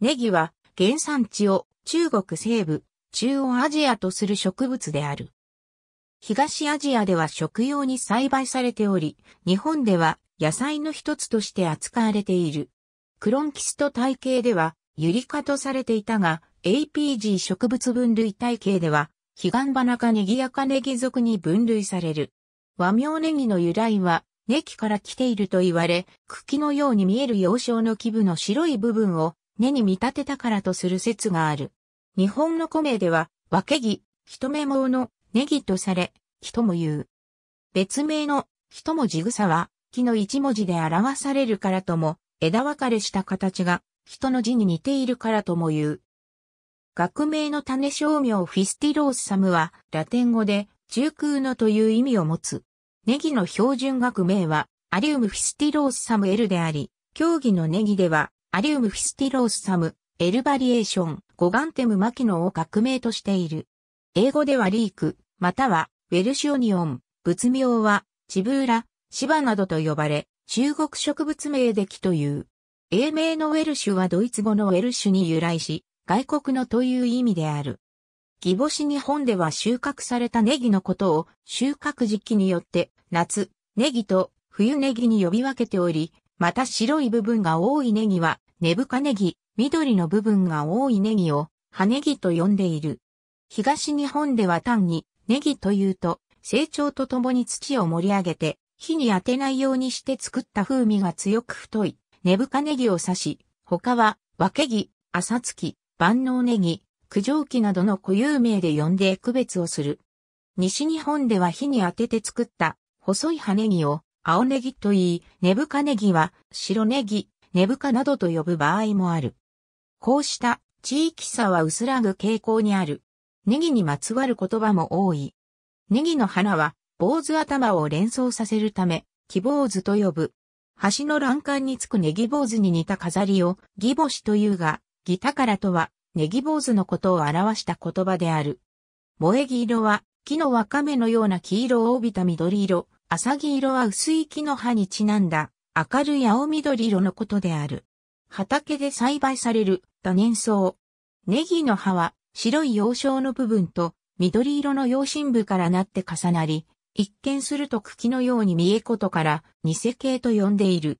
ネギは原産地を中国西部、中央アジアとする植物である。東アジアでは食用に栽培されており、日本では野菜の一つとして扱われている。クロンキスト体系ではユリ科とされていたが、APG 植物分類体系では、ヒガンバナ科ネギやカネギ属に分類される。和名ネギの由来は、ネギから来ていると言われ、茎のように見える幼少の基部の白い部分を根に見立てたからとする説がある。日本の米では、分け木、一目ものネギとされ、人も言う。別名のも文字草は、木の一文字で表されるからとも、枝分かれした形が、人の字に似ているからとも言う。学名の種商名フィスティロースサムは、ラテン語で、中空のという意味を持つ。ネギの標準学名は、アリウムフィスティロースサムエルであり、競技のネギでは、アリウムフィスティロースサム、エルバリエーション、ゴガンテムマキノを革命としている。英語ではリーク、またはウェルシオニオン、仏名は、チブーラ、シバなどと呼ばれ、中国植物名で木という。英名のウェルシュはドイツ語のウェルシュに由来し、外国のという意味である。ギボシ日本では収穫されたネギのことを収穫時期によって夏、ネギと冬ネギに呼び分けており、また白い部分が多いネギは根深ネギ、緑の部分が多いネギを、葉ネギと呼んでいる。東日本では単に、ネギというと、成長とともに土を盛り上げて、火に当てないようにして作った風味が強く太い、根深ネギを刺し、他は、分け木、朝月、万能ネギ、九条木などの固有名で呼んで区別をする。西日本では火に当てて作った細い葉ネギを青ネギと言い、根深ネギは白ネギ、根深などと呼ぶ場合もある。こうした地域差は薄らぐ傾向にある。ネギにまつわる言葉も多い。ネギの花は坊主頭を連想させるため、木坊主と呼ぶ。橋の欄干につくネギ坊主に似た飾りをギボシというが、ギタカラとはネギ坊主のことを表した言葉である。萌木色は木のわかめのような黄色を帯びた緑色、浅木色は薄い木の葉にちなんだ明るい青緑色のことである。畑で栽培される多年草。ネギの葉は白い葉少の部分と緑色の葉心部からなって重なり、一見すると茎のように見えことから偽形と呼んでいる。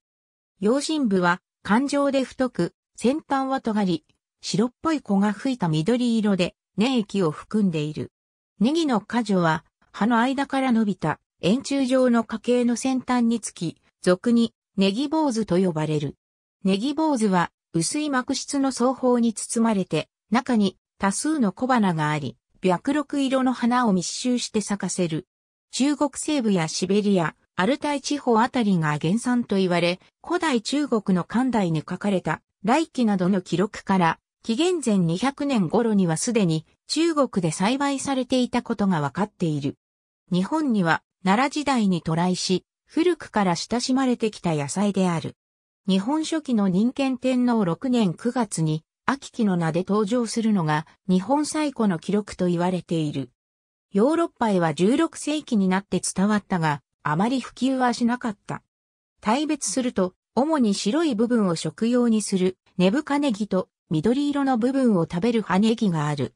葉心部は環状で太く、先端は尖り、白っぽい子が吹いた緑色で粘液を含んでいる。ネギの果樹は葉の間から伸びた円柱状の花茎の先端につき、俗にネギ坊主と呼ばれる。ネギ坊主は薄い膜質の双方に包まれて、中に多数の小花があり、白緑色の花を密集して咲かせる。中国西部やシベリア、アルタイ地方あたりが原産と言われ、古代中国の漢代に書かれた来季などの記録から、紀元前200年頃にはすでに中国で栽培されていたことがわかっている。日本には奈良時代に渡来し、古くから親しまれてきた野菜である。日本初期の人権天皇6年9月に、秋季の名で登場するのが日本最古の記録と言われている。ヨーロッパへは16世紀になって伝わったが、あまり普及はしなかった。大別すると、主に白い部分を食用にする根深ネギと緑色の部分を食べる葉ネギがある。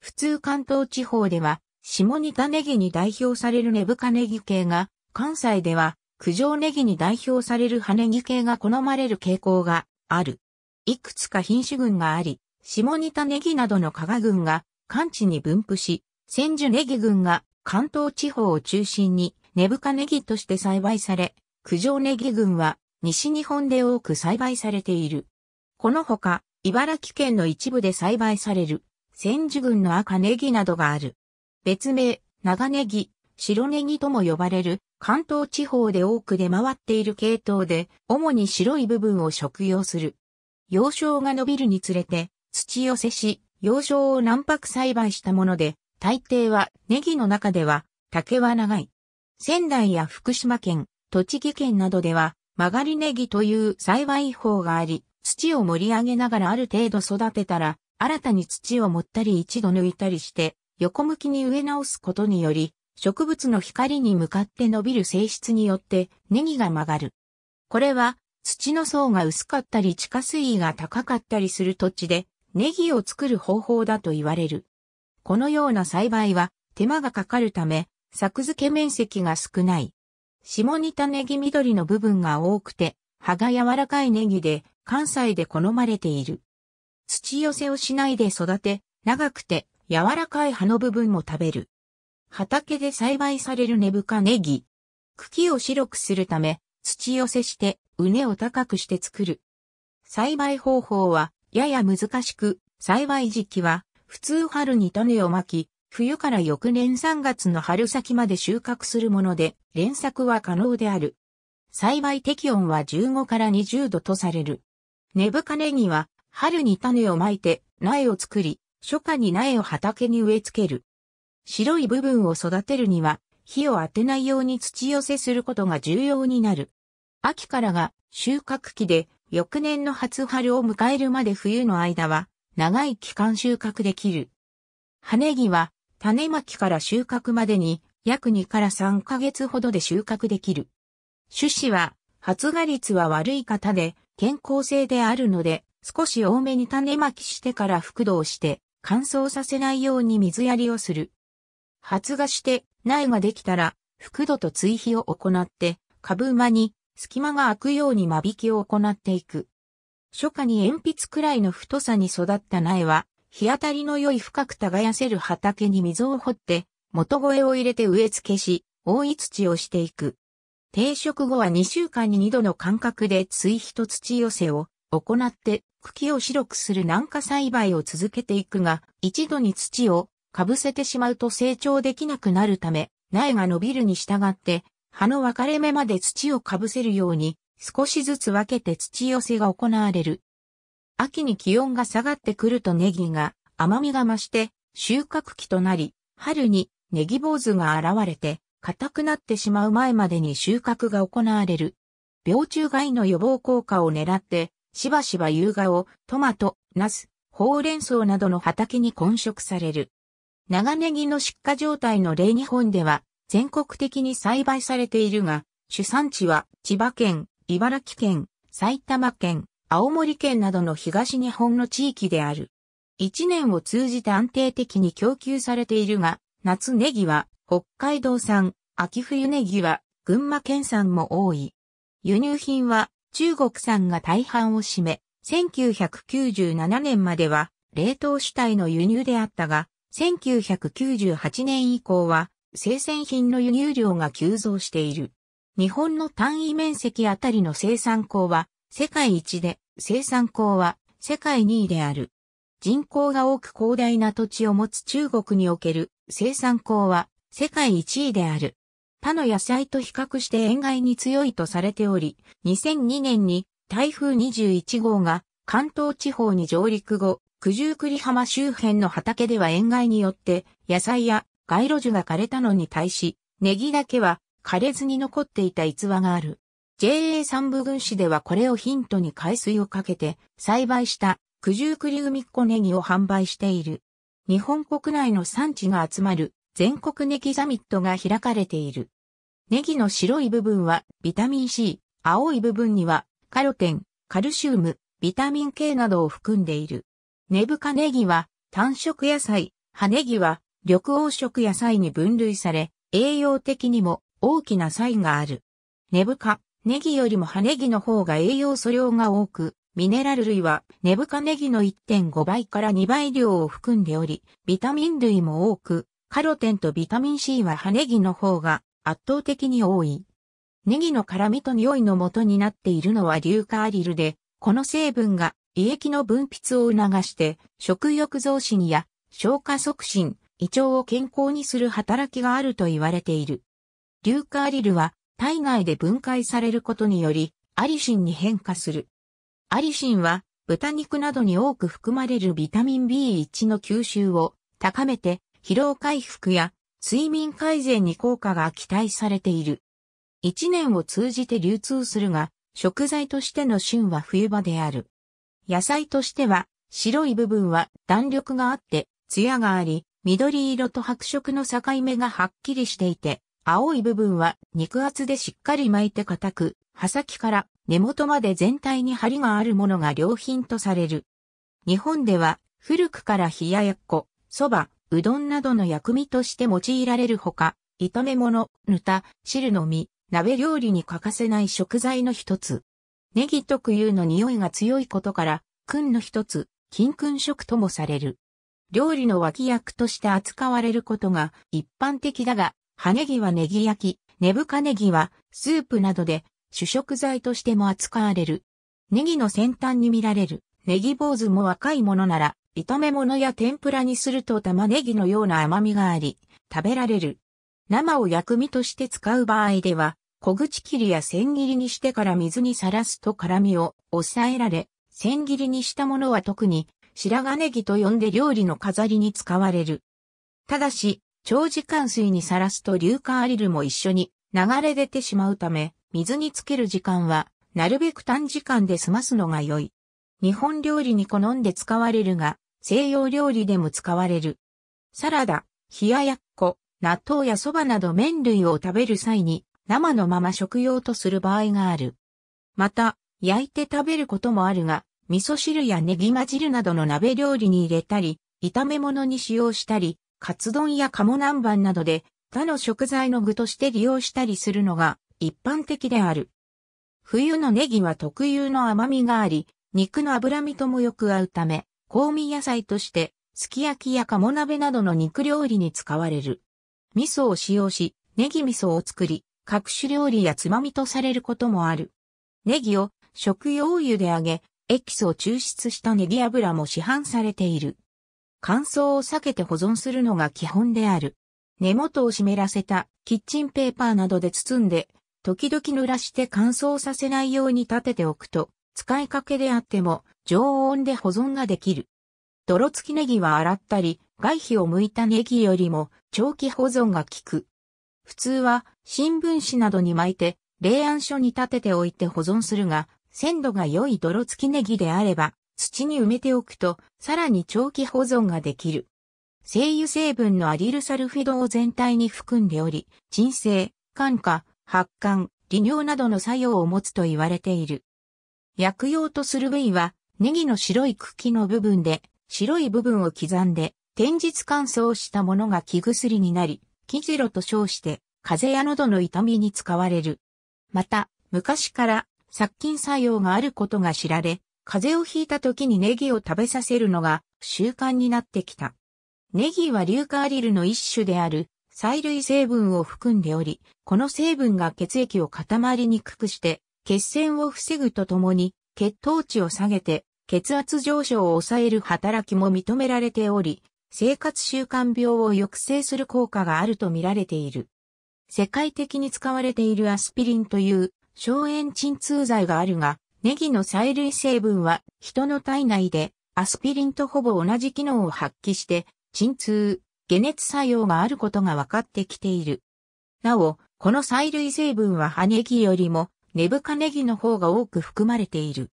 普通関東地方では、下仁田ネギに代表される根深ネギ系が関西では、九条ネギに代表される羽ネギ系が好まれる傾向がある。いくつか品種群があり、下仁田ネギなどの加賀群が関地に分布し、千住ネギ群が関東地方を中心に根深ネギとして栽培され、九条ネギ群は西日本で多く栽培されている。このほか、茨城県の一部で栽培される、千住群の赤ネギなどがある。別名、長ネギ、白ネギとも呼ばれる関東地方で多く出回っている系統で、主に白い部分を食用する。幼少が伸びるにつれて、土寄せし、幼少を軟白栽培したもので、大抵はネギの中では竹は長い。仙台や福島県、栃木県などでは、曲がりネギという栽培法があり、土を盛り上げながらある程度育てたら、新たに土を盛ったり一度抜いたりして、横向きに植え直すことにより、植物の光に向かって伸びる性質によってネギが曲がる。これは土の層が薄かったり地下水位が高かったりする土地でネギを作る方法だと言われる。このような栽培は手間がかかるため作付け面積が少ない。下似たネギ緑の部分が多くて葉が柔らかいネギで関西で好まれている。土寄せをしないで育て長くて柔らかい葉の部分も食べる。畑で栽培される根深ネギ。茎を白くするため、土寄せして、畝を高くして作る。栽培方法は、やや難しく、栽培時期は、普通春に種をまき、冬から翌年3月の春先まで収穫するもので、連作は可能である。栽培適温は15から20度とされる。根深ネギは、春に種をまいて、苗を作り、初夏に苗を畑に植え付ける。白い部分を育てるには、火を当てないように土寄せすることが重要になる。秋からが収穫期で、翌年の初春を迎えるまで冬の間は、長い期間収穫できる。葉ネギは、種まきから収穫までに、約2から3ヶ月ほどで収穫できる。種子は、発芽率は悪い方で、健康性であるので、少し多めに種まきしてから覆土をして、乾燥させないように水やりをする。発芽して苗ができたら、覆土と追肥を行って、株馬に隙間が空くように間引きを行っていく。初夏に鉛筆くらいの太さに育った苗は、日当たりの良い深く耕せる畑に溝を掘って、元越を入れて植え付けし、覆い土をしていく。定植後は2週間に2度の間隔で追肥と土寄せを行って、茎を白くする軟化栽培を続けていくが、一度に土を被せてしまうと成長できなくなるため、苗が伸びるに従って、葉の分かれ目まで土を被せるように、少しずつ分けて土寄せが行われる。秋に気温が下がってくるとネギが甘みが増して収穫期となり、春にネギ坊主が現れて硬くなってしまう前までに収穫が行われる。病虫害の予防効果を狙って、しばしば夕顔、トマト、ナス、ほうれん草などの畑に混食される。長ネギの出荷状態の例日本では全国的に栽培されているが、主産地は千葉県、茨城県、埼玉県、青森県などの東日本の地域である。一年を通じて安定的に供給されているが、夏ネギは北海道産、秋冬ネギは群馬県産も多い。輸入品は中国産が大半を占め、1997年までは冷凍主体の輸入であったが、1998年以降は生鮮品の輸入量が急増している。日本の単位面積あたりの生産工は世界一で、生産工は世界2位である。人口が多く広大な土地を持つ中国における生産工は世界1位である。他の野菜と比較して塩害に強いとされており、2002年に台風21号が関東地方に上陸後、九十九里浜周辺の畑では塩害によって野菜や街路樹が枯れたのに対し、ネギだけは枯れずに残っていた逸話がある。JA 三部軍市ではこれをヒントに海水をかけて栽培した九十九里海っ子ネギを販売している。日本国内の産地が集まる全国ネギサミットが開かれている。ネギの白い部分はビタミン C、青い部分にはカロテン、カルシウム、ビタミン K などを含んでいる。根深ネギは単色野菜、葉ネギは緑黄色野菜に分類され、栄養的にも大きな差異がある。根深、ネギよりも葉ネギの方が栄養素量が多く、ミネラル類は根深ネギの1.5倍から2倍量を含んでおり、ビタミン類も多く、カロテンとビタミン C は葉ネギの方が圧倒的に多い。ネギの辛味と匂いの元になっているのは硫化アリルで、この成分が胃液の分泌を促して、食欲増進や消化促進、胃腸を健康にする働きがあると言われている。硫化アリルは体外で分解されることにより、アリシンに変化する。アリシンは豚肉などに多く含まれるビタミン B1 の吸収を高めて疲労回復や睡眠改善に効果が期待されている。一年を通じて流通するが、食材としての旬は冬場である。野菜としては、白い部分は弾力があって、艶があり、緑色と白色の境目がはっきりしていて、青い部分は肉厚でしっかり巻いて硬く、刃先から根元まで全体に針があるものが良品とされる。日本では古くから冷ややっこ、蕎麦、うどんなどの薬味として用いられるほか、炒め物、ぬた、汁の実、鍋料理に欠かせない食材の一つ。ネギ特有の匂いが強いことから、君の一つ、金君食ともされる。料理の脇役として扱われることが一般的だが、葉ネギはネギ焼き、根深ネギはスープなどで主食材としても扱われる。ネギの先端に見られるネギ坊主も若いものなら、炒め物や天ぷらにすると玉ねぎのような甘みがあり、食べられる。生を薬味として使う場合では、小口切りや千切りにしてから水にさらすと辛みを抑えられ、千切りにしたものは特に白髪ネギと呼んで料理の飾りに使われる。ただし、長時間水にさらすと硫化アリルも一緒に流れ出てしまうため、水につける時間は、なるべく短時間で済ますのが良い。日本料理に好んで使われるが、西洋料理でも使われる。サラダ、冷ややっこ、納豆や蕎麦など麺類を食べる際に生のまま食用とする場合がある。また、焼いて食べることもあるが、味噌汁やネギじ汁などの鍋料理に入れたり、炒め物に使用したり、カツ丼や鴨南蛮などで他の食材の具として利用したりするのが一般的である。冬のネギは特有の甘みがあり、肉の脂身ともよく合うため、香味野菜として、すき焼きや鴨鍋などの肉料理に使われる。味噌を使用し、ネギ味噌を作り、各種料理やつまみとされることもある。ネギを食用油で揚げ、エキスを抽出したネギ油も市販されている。乾燥を避けて保存するのが基本である。根元を湿らせたキッチンペーパーなどで包んで、時々濡らして乾燥させないように立てておくと、使いかけであっても常温で保存ができる。泥付きネギは洗ったり、外皮を剥いたネギよりも長期保存が効く。普通は新聞紙などに巻いて、冷暗所に立てておいて保存するが、鮮度が良い泥付きネギであれば、土に埋めておくと、さらに長期保存ができる。精油成分のアリルサルフィドを全体に含んでおり、鎮静、感化、発汗、利尿などの作用を持つと言われている。薬用とする部位は、ネギの白い茎の部分で、白い部分を刻んで、天日乾燥したものが木薬になり、木ゼロと称して、風邪や喉の痛みに使われる。また、昔から殺菌作用があることが知られ、風邪をひいた時にネギを食べさせるのが習慣になってきた。ネギは硫化アリルの一種である、催涙成分を含んでおり、この成分が血液を固まりにくくして、血栓を防ぐとともに、血糖値を下げて、血圧上昇を抑える働きも認められており、生活習慣病を抑制する効果があると見られている。世界的に使われているアスピリンという消炎鎮痛剤があるが、ネギの催涙成分は人の体内でアスピリンとほぼ同じ機能を発揮して鎮痛、解熱作用があることが分かってきている。なお、この催涙成分は葉ネギよりも根深ネギの方が多く含まれている。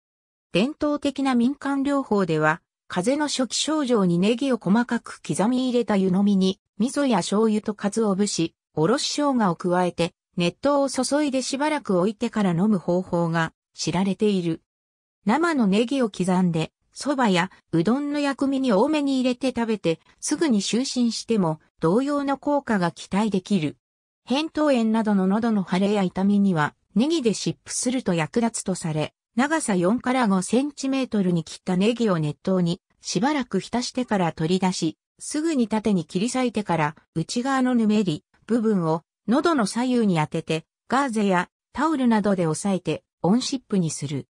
伝統的な民間療法では、風邪の初期症状にネギを細かく刻み入れた湯飲みに、味噌や醤油とカツオ節、おろし生姜を加えて、熱湯を注いでしばらく置いてから飲む方法が知られている。生のネギを刻んで、蕎麦やうどんの薬味に多めに入れて食べて、すぐに就寝しても同様の効果が期待できる。扁桃炎などの喉の腫れや痛みには、ネギで湿布すると役立つとされ、長さ4から5センチメートルに切ったネギを熱湯にしばらく浸してから取り出し、すぐに縦に切り裂いてから内側のぬめり、部分を喉の左右に当てて、ガーゼやタオルなどで押さえて、オンシップにする。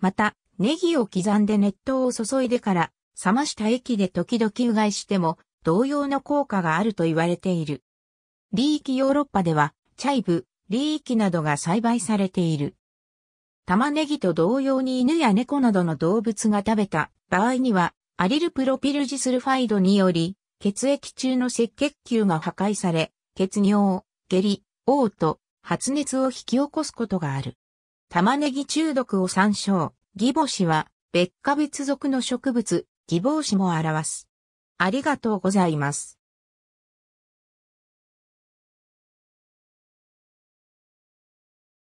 また、ネギを刻んで熱湯を注いでから、冷ました液で時々うがいしても、同様の効果があると言われている。リーキヨーロッパでは、チャイブ、リーキなどが栽培されている。玉ねぎと同様に犬や猫などの動物が食べた場合には、アリルプロピルジスルファイドにより、血液中の赤血球が破壊され、血尿、下痢、嘔吐、発熱を引き起こすことがある。玉ねぎ中毒を参照、ギボシは別科別属の植物、ギボ子シも表す。ありがとうございます。